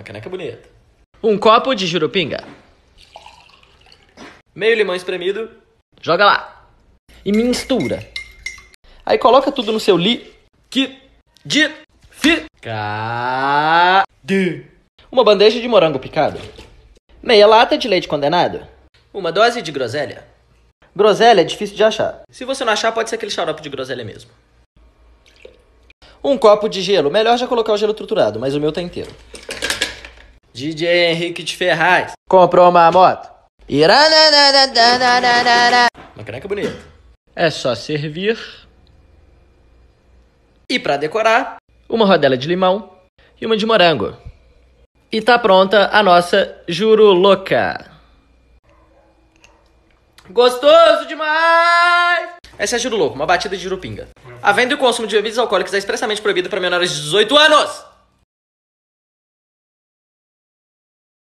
Uma caneca bonita. Um copo de jurupinga. Meio limão espremido. Joga lá. E mistura. Aí coloca tudo no seu li... Que... De... Fi... Ca... De... Uma bandeja de morango picado. Meia lata de leite condenado. Uma dose de groselha. Groselha é difícil de achar. Se você não achar, pode ser aquele xarope de groselha mesmo. Um copo de gelo. Melhor já colocar o gelo triturado, mas o meu tá inteiro. DJ Henrique de Ferraz. Comprou uma moto. Uma caneca bonita. É só servir. E para decorar, uma rodela de limão e uma de morango. E tá pronta a nossa Juro Louca. Gostoso demais! Essa é a Juro Louco, uma batida de jurupinga. A venda e o consumo de bebidas alcoólicas é expressamente proibido para menores de 18 anos.